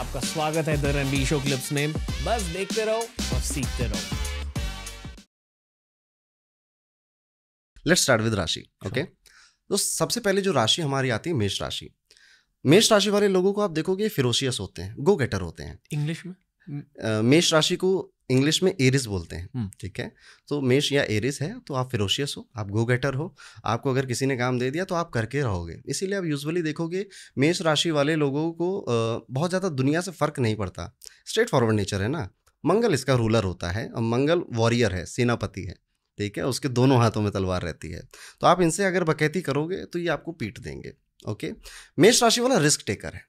आपका स्वागत है द रणबीर शो क्लिप्स में बस देखते रहो और सीखते रहो let's start with rashi okay तो सबसे पहले जो राशि हमारी आती है मेष राशि मेष राशि वाले लोगों को आप देखोगे फिरोशियस होते हैं गो गेटर होते हैं इंग्लिश में मेष राशि को इंग्लिश में एरिस बोलते हैं हम्म। ठीक है तो मेष या एरिस है तो आप फिरोशियस हो आप गो गेटर हो आपको अगर किसी ने काम दे दिया तो आप करके रहोगे इसीलिए आप यूजुअली देखोगे मेष राशि वाले लोगों को बहुत ज़्यादा दुनिया से फ़र्क नहीं पड़ता स्ट्रेट फॉरवर्ड नेचर है ना मंगल इसका रूलर होता है और मंगल वॉरियर है सेनापति है ठीक है उसके दोनों हाथों में तलवार रहती है तो आप इनसे अगर बकैती करोगे तो ये आपको पीट देंगे ओके मेष राशि वाला रिस्क टेकर है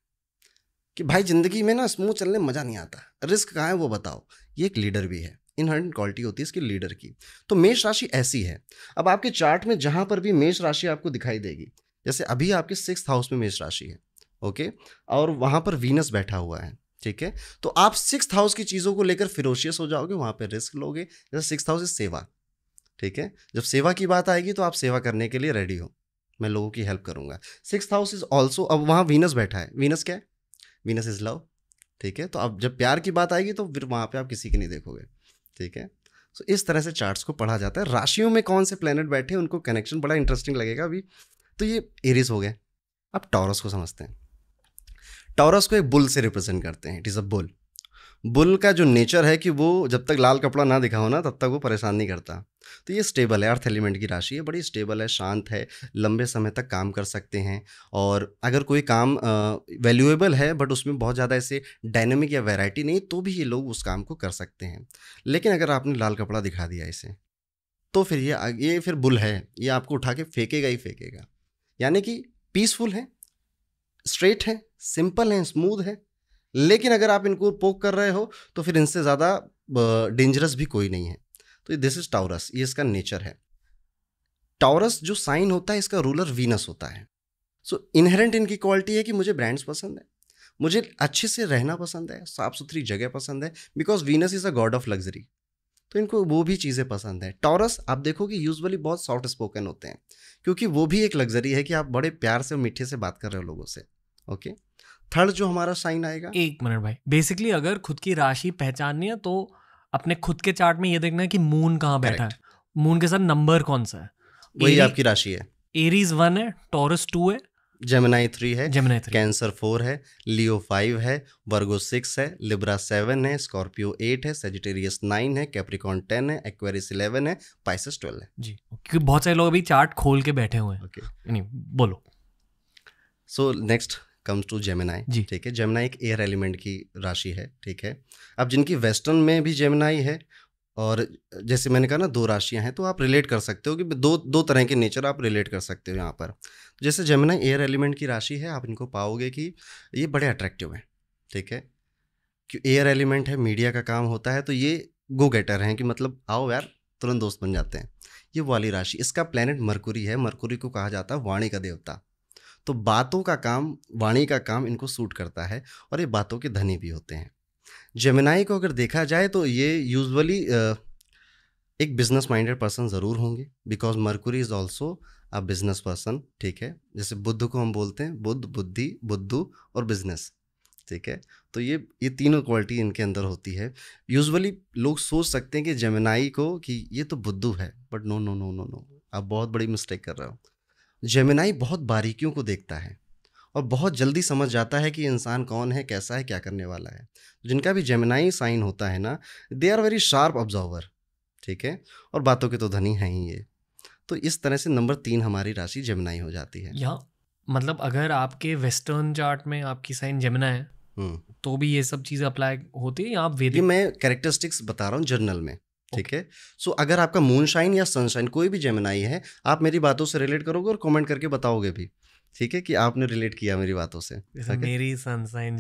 कि भाई ज़िंदगी में ना स्मूथ चलने मज़ा नहीं आता रिस्क कहाँ है वो बताओ ये एक लीडर भी है इनहेरेंट क्वालिटी होती है इसकी लीडर की तो मेष राशि ऐसी है अब आपके चार्ट में जहाँ पर भी मेष राशि आपको दिखाई देगी जैसे अभी आपके सिक्स हाउस में मेष राशि है ओके और वहाँ पर वीनस बैठा हुआ है ठीक है तो आप सिक्स हाउस की चीज़ों को लेकर फिरोशियस हो जाओगे वहाँ पर रिस्क लोगे जैसे सिक्स हाउस इज सेवा ठीक है जब सेवा की बात आएगी तो आप सेवा करने के लिए रेडी हो मैं लोगों की हेल्प करूंगा सिक्स हाउस इज ऑल्सो अब वहाँ वीनस बैठा है वीनस क्या है वीनस इज लव ठीक है तो अब जब प्यार की बात आएगी तो फिर वहाँ पे आप किसी के नहीं देखोगे ठीक है सो so, इस तरह से चार्ट्स को पढ़ा जाता है राशियों में कौन से प्लानट बैठे उनको कनेक्शन बड़ा इंटरेस्टिंग लगेगा अभी तो ये एरिस हो गए अब टॉरस को समझते हैं टॉरस को एक बुल से रिप्रेजेंट करते हैं it is a bull bull का जो नेचर है कि वो जब तक लाल कपड़ा ना दिखाओ ना तब तक वो परेशान नहीं करता तो ये स्टेबल है अर्थ एलिमेंट की राशि है बड़ी स्टेबल है शांत है लंबे समय तक काम कर सकते हैं और अगर कोई काम वैल्यूएबल है बट उसमें बहुत ज़्यादा ऐसे डायनेमिक या वैरायटी नहीं तो भी ये लोग उस काम को कर सकते हैं लेकिन अगर आपने लाल कपड़ा दिखा दिया इसे तो फिर ये ये फिर बुल है ये आपको उठा के फेंकेगा ही फेंकेगा यानी कि पीसफुल है स्ट्रेट है सिंपल है स्मूथ है लेकिन अगर आप इनको पोक कर रहे हो तो फिर इनसे ज़्यादा डेंजरस भी कोई नहीं है तो दिस इज टॉरस ये इसका नेचर है टॉरस जो साइन होता है इसका रूलर वीनस होता है सो so, इनहेरेंट इनकी क्वालिटी है कि मुझे ब्रांड्स पसंद है मुझे अच्छे से रहना पसंद है साफ सुथरी जगह पसंद है because Venus is a god of luxury तो इनको वो भी चीज़ें पसंद है टॉरस आप कि यूजली बहुत सॉफ्ट स्पोकन होते हैं क्योंकि वो भी एक लग्जरी है कि आप बड़े प्यार से और मीठे से बात कर रहे हो लोगों से ओके okay? थर्ड जो हमारा साइन आएगा एक मिनट भाई बेसिकली अगर खुद की राशि पहचाननी है तो अपने खुद के चार्ट में ये देखना है कि मून कहाँ बैठा है मून के साथ नंबर कौन सा है वही आपकी राशि है एरीज वन है टॉरस टू है जेमिनाई थ्री है जेमिनाई थ्री कैंसर फोर है लियो फाइव है वर्गो सिक्स है लिब्रा सेवन है स्कॉर्पियो एट है सेजिटेरियस नाइन है कैप्रिकॉन टेन है एक्वेरिस इलेवन है पाइसिस ट्वेल्व है जी क्योंकि बहुत सारे लोग अभी चार्ट खोल के बैठे हुए हैं ओके okay. नहीं बोलो so next comes to Gemini ठीक है जेमिनाई एक एयर एलिमेंट की राशि है ठीक है अब जिनकी वेस्टर्न में भी जेमिनाई है और जैसे मैंने कहा ना दो राशियां हैं तो आप रिलेट कर सकते हो कि दो दो तरह के नेचर आप रिलेट कर सकते हो यहाँ पर जैसे जेमिना एयर एलिमेंट की राशि है आप इनको पाओगे कि ये बड़े अट्रैक्टिव हैं ठीक है क्यों एयर एलिमेंट है मीडिया का काम होता है तो ये गो गेटर हैं कि मतलब आओ यार तुरंत दोस्त बन जाते हैं ये वाली राशि इसका प्लानट मरकुरी है मरकुरी को कहा जाता है वाणी का देवता तो बातों का काम वाणी का काम इनको सूट करता है और ये बातों के धनी भी होते हैं जमेनाई को अगर देखा जाए तो ये यूजली एक बिजनेस माइंडेड पर्सन ज़रूर होंगे because Mercury is also a business person ठीक है जैसे बुद्ध को हम बोलते हैं बुद्ध बुद्धि बुद्धू और बिजनेस ठीक है तो ये ये तीनों क्वालिटी इनके अंदर होती है यूजुअली लोग सोच सकते हैं कि जमनाई को कि ये तो बुद्धू है but no no no no no आप बहुत बड़ी मिस्टेक कर रहे हो जेमिनाई बहुत बारीकियों को देखता है और बहुत जल्दी समझ जाता है कि इंसान कौन है कैसा है क्या करने वाला है तो जिनका भी जेमिनाई साइन होता है ना they are very sharp observer ठीक है और बातों के तो धनी हैं ही ये तो इस तरह से नंबर तीन हमारी राशि जेमिनाई हो जाती है या मतलब अगर आपके वेस्टर्न चार्ट में आपकी साइन जेमिना है हम्म। तो भी ये सब चीज़ें अप्लाई होती है या आप वेदिक मैं कैरेक्टरिस्टिक्स बता रहा हूँ जर्नल में ठीक है सो अगर आपका मूनशाइन या सनशाइन कोई भी जेमिनाई है आप मेरी बातों से रिलेट करोगे और कमेंट करके बताओगे भी ठीक है कि आपने रिलेट किया मेरी बातों से मेरी सनशाइन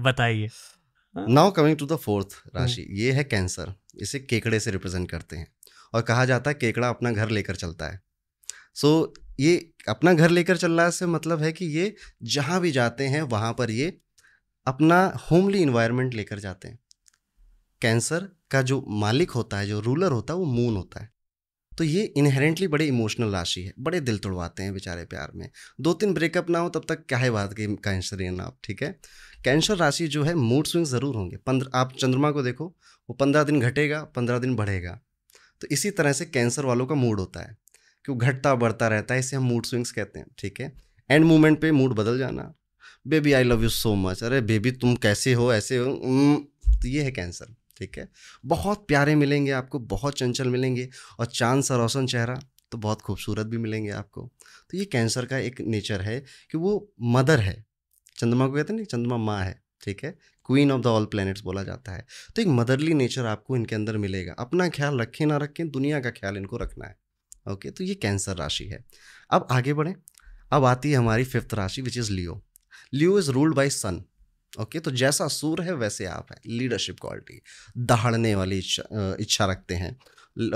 बताइए now coming to the fourth rashi ये है कैंसर इसे केकड़े से रिप्रेजेंट करते हैं और कहा जाता है केकड़ा अपना घर लेकर चलता है सो so, ये अपना घर लेकर चल रहा है से मतलब है कि ये जहाँ भी जाते हैं वहाँ पर ये अपना होमली इन्वायरमेंट लेकर जाते हैं कैंसर का जो मालिक होता है जो रूलर होता है वो मून होता है तो ये इनहेरेंटली बड़े इमोशनल राशि है बड़े दिल तोड़वाते हैं बेचारे प्यार में दो तीन ब्रेकअप ना हो तब तक क्या है बात की कैंसर कैंसरियन आप ठीक है कैंसर राशि जो है मूड स्विंग ज़रूर होंगे पंद्रह आप चंद्रमा को देखो वो पंद्रह दिन घटेगा पंद्रह दिन बढ़ेगा तो इसी तरह से कैंसर वालों का मूड होता है कि वो घटता बढ़ता रहता है इसे हम मूड स्विंग्स कहते हैं ठीक है एंड मूवमेंट पे मूड बदल जाना baby I love you so much अरे बेबी तुम कैसे हो ऐसे हो तो ये है कैंसर ठीक है बहुत प्यारे मिलेंगे आपको बहुत चंचल मिलेंगे और चांद सा रोशन चेहरा तो बहुत खूबसूरत भी मिलेंगे आपको तो ये कैंसर का एक नेचर है कि वो मदर है चंद्रमा को कहते हैं ना चंद्रमा माँ है ठीक है queen of the all planets बोला जाता है तो एक मदरली नेचर आपको इनके अंदर मिलेगा अपना ख्याल रखें ना रखें दुनिया का ख्याल इनको रखना है ओके तो ये कैंसर राशि है अब आगे बढ़ें अब आती है हमारी fifth rashi which is Leo Leo is ruled by sun okay तो जैसा सूर है वैसे आप हैं लीडरशिप क्वालिटी दहाड़ने वाली इच्छा इच्छा रखते हैं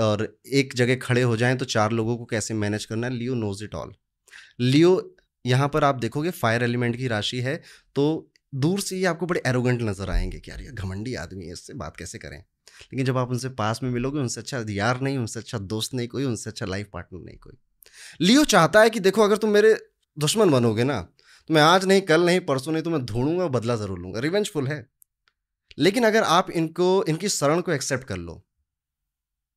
और एक जगह खड़े हो जाएं तो चार लोगों को कैसे मैनेज करना है Leo knows it all Leo यहाँ पर आप देखोगे फायर एलिमेंट की राशि है तो दूर से ही आपको बड़े एरोगेंट नजर आएंगे कि यार ये घमंडी आदमी है इससे बात कैसे करें लेकिन जब आप उनसे पास में मिलोगे उनसे अच्छा यार नहीं उनसे अच्छा दोस्त नहीं कोई उनसे अच्छा लाइफ पार्टनर नहीं कोई लियो चाहता है कि देखो अगर तुम मेरे दुश्मन बनोगे ना तो मैं आज नहीं कल नहीं परसों नहीं तो मैं ढूंढूंगा बदला ज़रूर लूंगा रिवेंजफुल है लेकिन अगर आप इनको इनकी शरण को एक्सेप्ट कर लो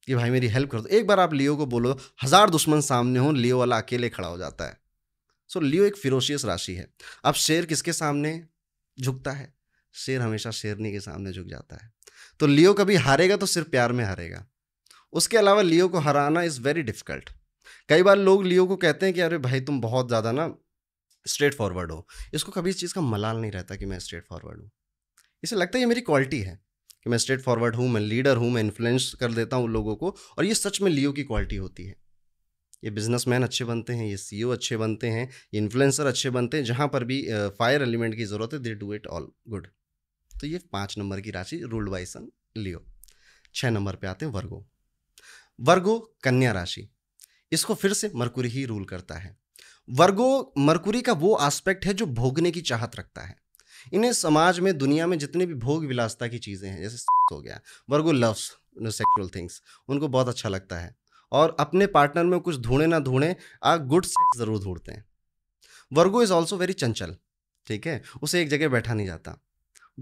कि भाई मेरी हेल्प कर दो एक बार आप लियो को बोलो हज़ार दुश्मन सामने हो लियो वाला अकेले खड़ा हो जाता है सो लियो एक फिरोशियस राशि है अब शेर किसके सामने झुकता है शेर हमेशा शेरनी के सामने झुक जाता है तो लियो कभी हारेगा तो सिर्फ प्यार में हारेगा उसके अलावा लियो को हराना इज़ वेरी डिफ़िकल्ट कई बार लोग लियो को कहते हैं कि अरे भाई तुम बहुत ज़्यादा ना स्ट्रेट फॉरवर्ड हो इसको कभी इस चीज़ का मलाल नहीं रहता कि मैं स्ट्रेट फॉरवर्ड हूँ इसे लगता है ये मेरी क्वालिटी है कि मैं स्ट्रेट फॉरवर्ड हूँ मैं लीडर हूँ मैं इन्फ्लुएंस कर देता हूँ उन लोगों को और ये सच में लियो की क्वालिटी होती है ये बिजनेसमैन अच्छे बनते हैं ये सीईओ e अच्छे बनते हैं ये इन्फ्लुएंसर अच्छे बनते हैं जहाँ पर भी फायर एलिमेंट की ज़रूरत है they do it all good तो ये पाँच नंबर की राशि रूल्ड बाई सन लियो छः नंबर पे आते हैं वर्गो वर्गो कन्या राशि इसको फिर से मरकुरी ही रूल करता है वर्गो मरकुरी का वो एस्पेक्ट है जो भोगने की चाहत रखता है इन्हें समाज में दुनिया में जितने भी भोग विलासता की चीज़ें हैं जैसे हो गया वर्गो लव्स सेक्सुअल थिंग्स उनको बहुत अच्छा लगता है और अपने पार्टनर में कुछ ढूंढे ना ढूंढे आ गुड सेक्स ज़रूर ढूंढते हैं वर्गो इज़ ऑल्सो वेरी चंचल ठीक है उसे एक जगह बैठा नहीं जाता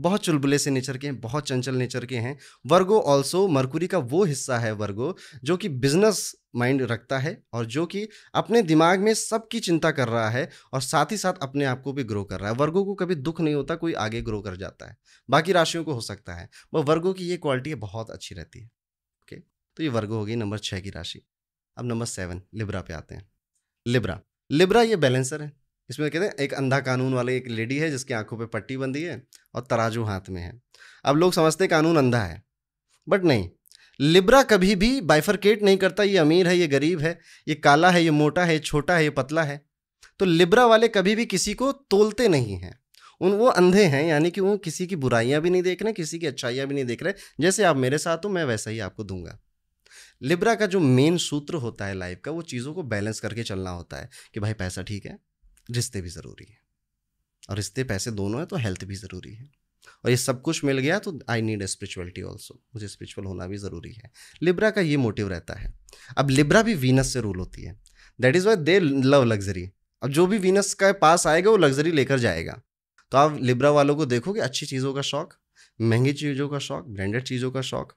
बहुत चुलबुले से नेचर के हैं बहुत चंचल नेचर के हैं वर्गो ऑल्सो मरकुरी का वो हिस्सा है वर्गो जो कि बिजनेस माइंड रखता है और जो कि अपने दिमाग में सबकी चिंता कर रहा है और साथ ही साथ अपने आप को भी ग्रो कर रहा है वर्गों को कभी दुख नहीं होता कोई आगे ग्रो कर जाता है बाकी राशियों को हो सकता है वह वर्गों की ये क्वालिटी बहुत अच्छी रहती है ओके तो ये वर्गो हो गई नंबर छः की राशि अब नंबर सेवन लिब्रा पे आते हैं लिब्रा लिब्रा ये बैलेंसर है इसमें कहते हैं एक अंधा कानून वाली एक लेडी है जिसकी आंखों पे पट्टी बंधी है और तराजू हाथ में है अब लोग समझते हैं कानून अंधा है बट नहीं लिब्रा कभी भी बाइफरकेट नहीं करता ये अमीर है ये गरीब है ये काला है ये मोटा है ये छोटा है ये पतला है तो लिब्रा वाले कभी भी किसी को तोलते नहीं हैं उन वो अंधे हैं यानी कि वो किसी की बुराइयाँ भी नहीं देख रहे किसी की अच्छाइयाँ भी नहीं देख रहे जैसे आप मेरे साथ हो मैं वैसा ही आपको दूंगा लिब्रा का जो मेन सूत्र होता है लाइफ का वो चीज़ों को बैलेंस करके चलना होता है कि भाई पैसा ठीक है रिश्ते भी ज़रूरी है और रिश्ते पैसे दोनों हैं तो हेल्थ भी ज़रूरी है और ये सब कुछ मिल गया तो आई नीड स्पिरिचुअलिटी ऑल्सो मुझे स्पिरिचुअल होना भी ज़रूरी है लिब्रा का ये मोटिव रहता है अब लिब्रा भी वीनस से रूल होती है that is why they love luxury अब जो भी वीनस का पास आएगा वो लग्जरी लेकर जाएगा तो आप लिब्रा वालों को देखोगे अच्छी चीज़ों का शौक महंगी चीज़ों का शौक ब्रांडेड चीज़ों का शौक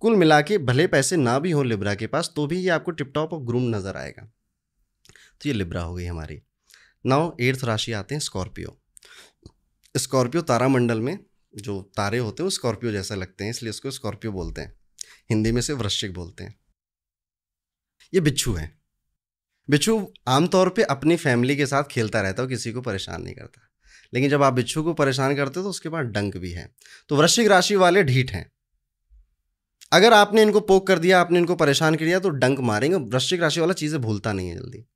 कुल मिला के भले पैसे ना भी हो लिब्रा के पास तो भी ये आपको टिप टॉप और ग्रूम नज़र आएगा तो ये लिब्रा हो गई हमारी नाउ एट्थ राशि आते हैं स्कॉर्पियो स्कॉर्पियो तारामंडल में जो तारे होते हैं वो स्कॉर्पियो जैसा लगते हैं इसलिए इसको स्कॉर्पियो बोलते हैं हिंदी में से वृश्चिक बोलते हैं ये बिच्छू है बिच्छू आमतौर पे अपनी फैमिली के साथ खेलता रहता है किसी को परेशान नहीं करता लेकिन जब आप बिच्छू को परेशान करते हो तो उसके पास डंक भी है तो वृश्चिक राशि वाले ढीठ हैं अगर आपने इनको पोक कर दिया आपने इनको परेशान कर दिया तो डंक मारेंगे वृश्चिक राशि वाला चीज़ें भूलता नहीं है जल्दी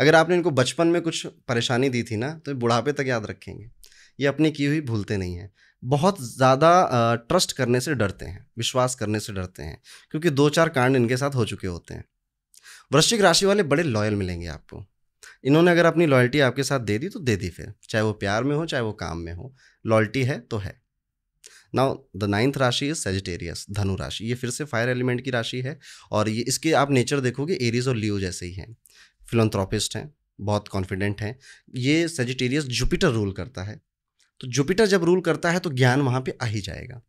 अगर आपने इनको बचपन में कुछ परेशानी दी थी ना तो बुढ़ापे तक याद रखेंगे ये अपनी की हुई भूलते नहीं हैं बहुत ज़्यादा ट्रस्ट करने से डरते हैं विश्वास करने से डरते हैं क्योंकि दो चार कांड इनके साथ हो चुके होते हैं वृश्चिक राशि वाले बड़े लॉयल मिलेंगे आपको इन्होंने अगर अपनी लॉयल्टी आपके साथ दे दी तो दे दी फिर चाहे वो प्यार में हो चाहे वो काम में हो लॉयल्टी है तो है now the ninth rashi is Sagittarius Dhanu राशि ये फिर से फायर एलिमेंट की राशि है और ये इसके आप नेचर देखोगे एरीज और लियो जैसे ही हैं फिलंथ्रॉपिस्ट हैं बहुत कॉन्फिडेंट हैं ये सेजिटेरियस जुपिटर रूल करता है तो जुपिटर जब रूल करता है तो ज्ञान वहाँ पे आ ही जाएगा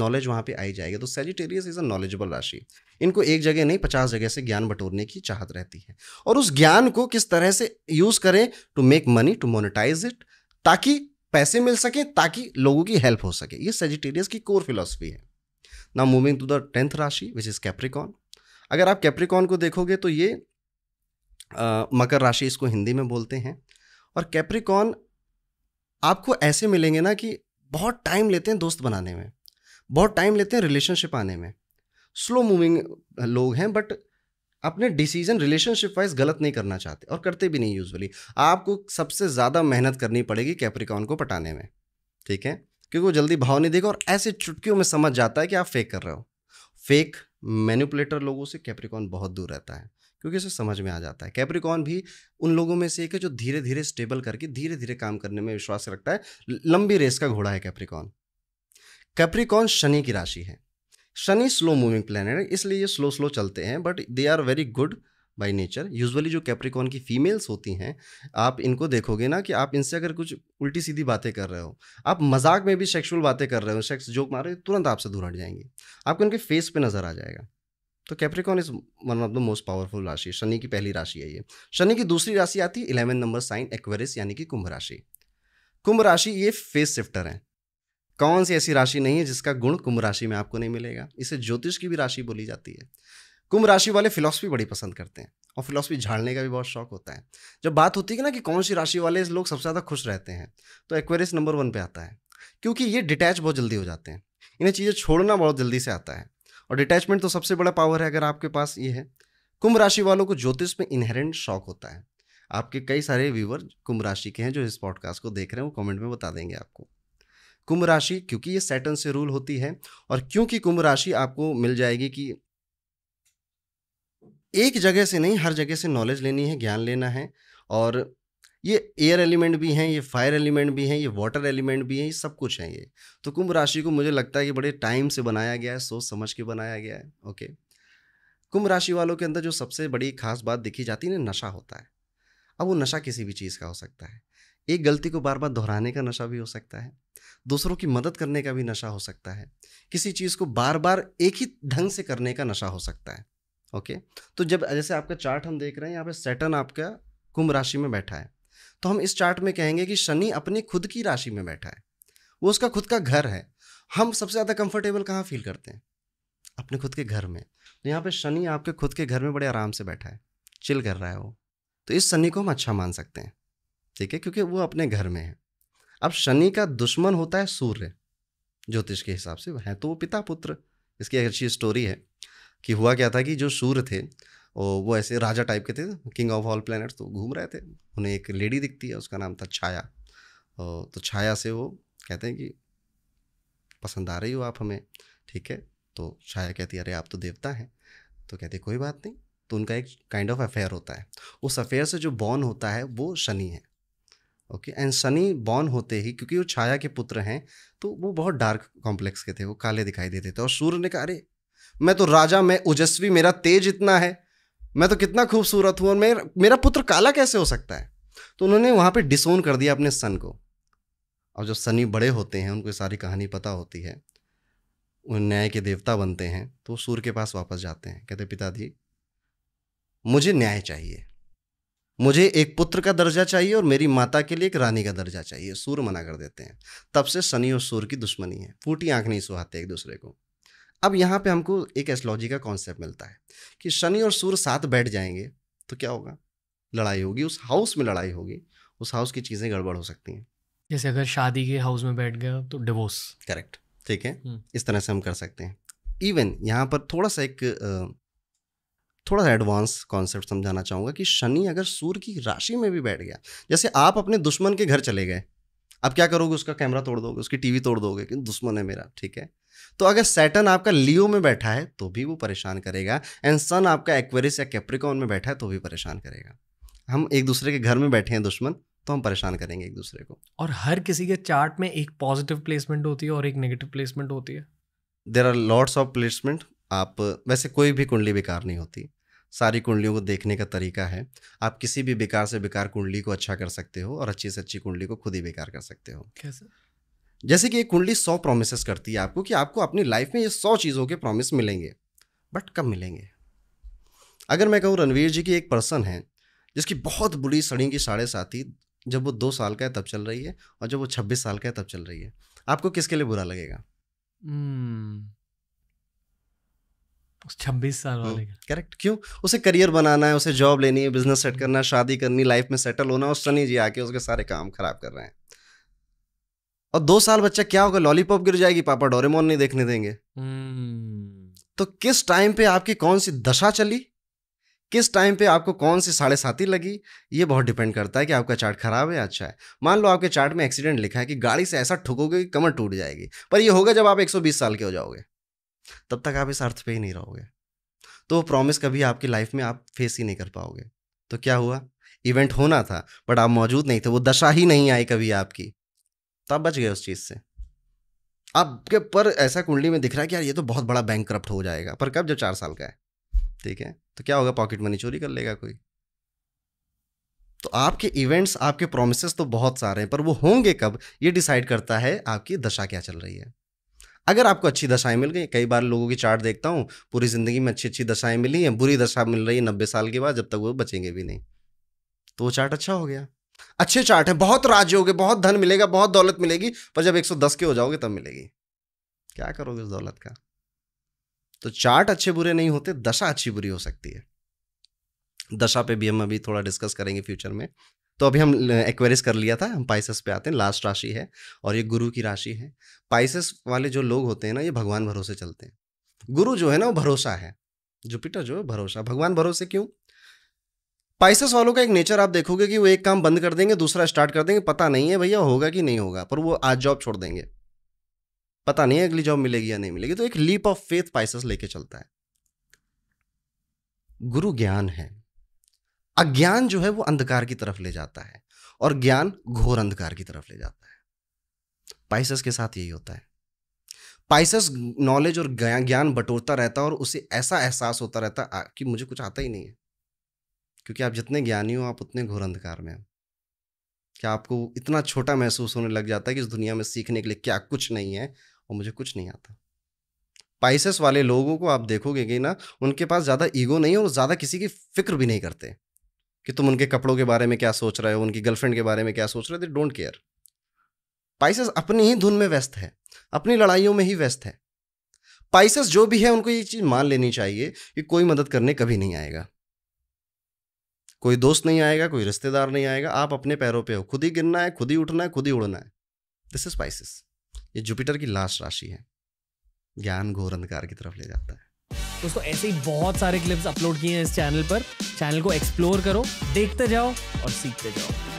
नॉलेज वहाँ पे आ ही जाएगा तो सेजिटेरियस इज़ अ नॉलेजेबल राशि इनको एक जगह नहीं पचास जगह से ज्ञान बटोरने की चाहत रहती है और उस ज्ञान को किस तरह से यूज़ करें to make money to monetize it ताकि पैसे मिल सकें ताकि लोगों की हेल्प हो सके ये सेजिटेरियस की कोर फिलोसफी है ना मूविंग टू द टेंथ राशि विच इज़ कैप्रिकॉन अगर आप कैप्रिकॉन को देखोगे तो ये मकर राशि इसको हिंदी में बोलते हैं और कैप्रिकॉन आपको ऐसे मिलेंगे ना कि बहुत टाइम लेते हैं दोस्त बनाने में बहुत टाइम लेते हैं रिलेशनशिप आने में स्लो मूविंग लोग हैं बट अपने डिसीजन रिलेशनशिप वाइज गलत नहीं करना चाहते और करते भी नहीं यूजुअली आपको सबसे ज़्यादा मेहनत करनी पड़ेगी कैप्रिकॉन को पटाने में ठीक है क्योंकि वो जल्दी भाव नहीं देगा और ऐसे चुटकियों में समझ जाता है कि आप फेक कर रहे हो फेक मैनिपुलेटर लोगों से कैप्रिकॉन बहुत दूर रहता है क्योंकि उसे समझ में आ जाता है कैप्रिकॉन भी उन लोगों में से एक है जो धीरे धीरे स्टेबल करके धीरे धीरे काम करने में विश्वास रखता है लंबी रेस का घोड़ा है कैप्रिकॉन कैप्रिकॉन शनि की राशि है शनि स्लो मूविंग प्लानट है इसलिए ये स्लो स्लो चलते हैं but they are very good by nature usually जो कैप्रिकॉन की फीमेल्स होती हैं आप इनको देखोगे ना कि आप इनसे अगर कुछ उल्टी सीधी बातें कर रहे हो आप मजाक में भी सेक्सुअल बातें कर रहे हो सेक्स जोक मारे तुरंत आपसे दूर हट जाएंगे आपको इनके फेस पे नज़र आ जाएगा तो Capricorn is one of the most powerful rashi Shani की पहली राशि है ये शनि की दूसरी राशि आती है इलेवन नंबर साइन एक्वेरिस यानी कि कुंभ राशि कुंभ राशि ये फेस शिफ्टर है कौन सी ऐसी राशि नहीं है जिसका गुण कुंभ राशि में आपको नहीं मिलेगा इसे ज्योतिष की भी राशि बोली जाती है कुंभ राशि वाले फिलॉसफी बड़ी पसंद करते हैं और फिलोसफी झाड़ने का भी बहुत शौक होता है जब बात होती है ना कि कौन सी राशि वाले लोग सबसे ज़्यादा खुश रहते हैं तो एक्वेरिस नंबर वन पे आता है क्योंकि ये डिटैच बहुत जल्दी हो जाते हैं इन्हें चीज़ें छोड़ना बहुत जल्दी से आता है और डिटैचमेंट तो सबसे बड़ा पावर है अगर आपके पास ये है कुंभ राशि वालों को ज्योतिष में इनहेरेंट शौक होता है आपके कई सारे व्यूवर कुंभ राशि के हैं जो इस पॉडकास्ट को देख रहे हैं वो कमेंट में बता देंगे आपको कुंभ राशि क्योंकि ये सैटर्न से रूल होती है और क्योंकि कुंभ राशि आपको मिल जाएगी कि एक जगह से नहीं हर जगह से नॉलेज लेनी है ज्ञान लेना है और ये एयर एलिमेंट भी हैं ये फायर एलिमेंट भी हैं ये वाटर एलिमेंट भी हैं ये सब कुछ हैं ये तो कुंभ राशि को मुझे लगता है कि बड़े टाइम से बनाया गया है सोच समझ के बनाया गया है ओके कुंभ राशि वालों के अंदर जो सबसे बड़ी खास बात देखी जाती है ना नशा होता है अब वो नशा किसी भी चीज़ का हो सकता है एक गलती को बार बार दोहराने का नशा भी हो सकता है दूसरों की मदद करने का भी नशा हो सकता है किसी चीज़ को बार बार एक ही ढंग से करने का नशा हो सकता है ओके तो जब जैसे आपका चार्ट हम देख रहे हैं यहाँ पे सेटन आपका कुंभ राशि में बैठा है तो हम इस चार्ट में कहेंगे कि शनि अपनी खुद की राशि में बैठा है वो उसका खुद का घर है हम सबसे ज़्यादा कंफर्टेबल कहाँ फील करते हैं अपने खुद के घर में तो यहाँ पे शनि आपके खुद के घर में बड़े आराम से बैठा है चिल कर रहा है वो तो इस शनि को हम अच्छा मान सकते हैं ठीक है क्योंकि वो अपने घर में है अब शनि का दुश्मन होता है सूर्य ज्योतिष के हिसाब से है तो वो पिता पुत्र इसकी एक अच्छी स्टोरी है कि हुआ क्या था कि जो सूर्य थे और वो ऐसे राजा टाइप के थे किंग ऑफ ऑल प्लानट्स तो घूम रहे थे उन्हें एक लेडी दिखती है उसका नाम था छाया तो छाया से वो कहते हैं कि पसंद आ रही हो आप हमें ठीक है तो छाया कहती है अरे आप तो देवता हैं तो कहते कोई बात नहीं तो उनका एक काइंड ऑफ अफेयर होता है उस अफेयर से जो बॉर्न होता है वो शनि है ओके एंड शनि बॉर्न होते ही क्योंकि वो छाया के पुत्र हैं तो वो बहुत डार्क कॉम्प्लेक्स के थे वो काले दिखाई देते थे और सूर्य ने कहा अरे मैं तो राजा मैं ओजस्वी मेरा तेज इतना है मैं तो कितना खूबसूरत हूँ और मेरा मेरा पुत्र काला कैसे हो सकता है तो उन्होंने वहाँ पे डिसोन कर दिया अपने सन को और जो सनी बड़े होते हैं उनको सारी कहानी पता होती है वो न्याय के देवता बनते हैं तो सूर्य के पास वापस जाते हैं कहते पिताजी मुझे न्याय चाहिए मुझे एक पुत्र का दर्जा चाहिए और मेरी माता के लिए एक रानी का दर्जा चाहिए सूर्य मना कर देते हैं तब से शनि और सूर्य की दुश्मनी है फूटी आंख नहीं सुहाते एक दूसरे को अब यहाँ पे हमको एक एस्ट्रोलॉजी का कॉन्सेप्ट मिलता है कि शनि और सूर्य साथ बैठ जाएंगे तो क्या होगा लड़ाई होगी उस हाउस में लड़ाई होगी उस हाउस की चीज़ें गड़बड़ हो सकती हैं जैसे अगर शादी के हाउस में बैठ गया तो डिवोर्स करेक्ट ठीक है हम्म। इस तरह से हम कर सकते हैं इवन यहाँ पर थोड़ा सा एक थोड़ा सा एडवांस कॉन्सेप्ट समझाना चाहूँगा कि शनि अगर सूर्य की राशि में भी बैठ गया जैसे आप अपने दुश्मन के घर चले गए अब क्या करोगे उसका कैमरा तोड़ दोगे उसकी टीवी तोड़ दोगे कि दुश्मन है मेरा ठीक है तो अगर सैटन आपका लियो में बैठा है तो भी वो परेशान करेगा एंड सन आपका एक्वेरिस या कैप्रिकॉन में बैठा है तो भी परेशान करेगा हम एक दूसरे के घर में बैठे हैं दुश्मन तो हम परेशान करेंगे एक दूसरे को और हर किसी के चार्ट में एक पॉजिटिव प्लेसमेंट होती है और एक नेगेटिव प्लेसमेंट होती है there are lots of placement आप वैसे कोई भी कुंडली बेकार नहीं होती सारी कुंडलियों को देखने का तरीका है आप किसी भी बेकार से बेकार कुंडली को अच्छा कर सकते हो और अच्छी से अच्छी कुंडली को खुद ही बेकार कर सकते हो कैसे जैसे कि एक कुंडली सौ प्रोमिस करती है आपको कि आपको अपनी लाइफ में ये सौ चीज़ों के प्रोमिस मिलेंगे बट कब मिलेंगे अगर मैं कहूँ रणवीर जी की एक पर्सन है जिसकी बहुत बुरी सड़ी की साढ़े साथी जब वो दो साल का है तब चल रही है और जब वो छब्बीस साल का है तब चल रही है आपको किसके लिए बुरा लगेगा हम्म, छब्बीस साल हम्म, वाले करेक्ट क्यों उसे करियर बनाना है उसे जॉब लेनी है बिजनेस सेट करना है शादी करनी लाइफ में सेटल होना और सनी जी आके उसके सारे काम खराब कर रहे हैं और दो साल बच्चा क्या होगा लॉलीपॉप गिर जाएगी पापा डोरेमोन नहीं देखने देंगे हम्म। तो किस टाइम पे आपकी कौन सी दशा चली किस टाइम पे आपको कौन सी साढ़े साथी लगी ये बहुत डिपेंड करता है कि आपका चार्ट खराब है अच्छा है मान लो आपके चार्ट में एक्सीडेंट लिखा है कि गाड़ी से ऐसा ठुकोगे कि कमर टूट जाएगी पर ये होगा जब आप 120 साल के हो जाओगे तब तक आप इस अर्थ पे ही नहीं रहोगे तो वो प्रॉमिस कभी आपकी लाइफ में आप फेस ही नहीं कर पाओगे तो क्या हुआ इवेंट होना था बट आप मौजूद नहीं थे वो दशा ही नहीं आई कभी आपकी तो आप बच गए उस चीज़ से आपके पर ऐसा कुंडली में दिख रहा है कि यार ये तो बहुत बड़ा बैंक करप्ट हो जाएगा पर कब जब चार साल का है ठीक है तो क्या होगा पॉकेट मनी चोरी कर लेगा कोई तो आपके इवेंट्स आपके प्रोमिस तो बहुत सारे हैं पर वो होंगे कब ये डिसाइड करता है आपकी दशा क्या चल रही है अगर आपको अच्छी दशाएं मिल गई कई बार लोगों की चार्ट देखता हूँ पूरी ज़िंदगी में अच्छी अच्छी दशाएं मिली हैं बुरी दशा मिल रही है नब्बे साल के बाद जब तक वो बचेंगे भी नहीं तो वो चार्ट अच्छा हो गया अच्छे चार्ट हैं बहुत राज्य होगे बहुत धन मिलेगा बहुत दौलत मिलेगी पर जब 110 के हो जाओगे तब मिलेगी क्या करोगे उस दौलत का तो चार्ट अच्छे बुरे नहीं होते दशा अच्छी बुरी हो सकती है दशा पे भी हम अभी थोड़ा डिस्कस करेंगे फ्यूचर में तो अभी हम एक्वेरिस कर लिया था हम पाइसेस पे आते हैं लास्ट राशि है और ये गुरु की राशि है पाइसेस वाले जो लोग होते हैं ना ये भगवान भरोसे चलते हैं गुरु जो है ना वो भरोसा है जुपिटर जो है भरोसा भगवान भरोसे क्यों स्पाइसेस वालों का एक नेचर आप देखोगे कि वो एक काम बंद कर देंगे दूसरा स्टार्ट कर देंगे पता नहीं है भैया होगा कि नहीं होगा पर वो आज जॉब छोड़ देंगे पता नहीं है अगली जॉब मिलेगी या नहीं मिलेगी तो एक लीप ऑफ फेथ स्पाइसेस लेके चलता है गुरु ज्ञान है अज्ञान जो है वो अंधकार की तरफ ले जाता है और ज्ञान घोर अंधकार की तरफ ले जाता है पाइसस के साथ यही होता है पाइसस नॉलेज और ज्ञान बटोरता रहता है और उसे ऐसा एहसास होता रहता है कि मुझे कुछ आता ही नहीं है क्योंकि आप जितने ज्ञानी हो आप उतने घोर अंधकार में हो क्या आपको इतना छोटा महसूस होने लग जाता है कि इस दुनिया में सीखने के लिए क्या कुछ नहीं है और मुझे कुछ नहीं आता पाइसेस वाले लोगों को आप देखोगे कि ना उनके पास ज़्यादा ईगो नहीं है और ज़्यादा किसी की फिक्र भी नहीं करते कि तुम उनके कपड़ों के बारे में क्या सोच रहे हो उनकी गर्लफ्रेंड के बारे में क्या सोच रहे हो दे डोंट केयर पाइसेस अपनी ही धुन में व्यस्त है अपनी लड़ाइयों में ही व्यस्त है पाइसेस जो भी है उनको ये चीज़ मान लेनी चाहिए कि कोई मदद करने कभी नहीं आएगा कोई दोस्त नहीं आएगा कोई रिश्तेदार नहीं आएगा आप अपने पैरों पे हो खुद ही गिरना है खुद ही उठना है खुद ही उड़ना है दिस इज स्पाइसिस ये जुपिटर की लास्ट राशि है ज्ञान घोर अंधकार की तरफ ले जाता है दोस्तों ऐसे ही बहुत सारे क्लिप्स अपलोड किए हैं इस चैनल पर चैनल को एक्सप्लोर करो देखते जाओ और सीखते जाओ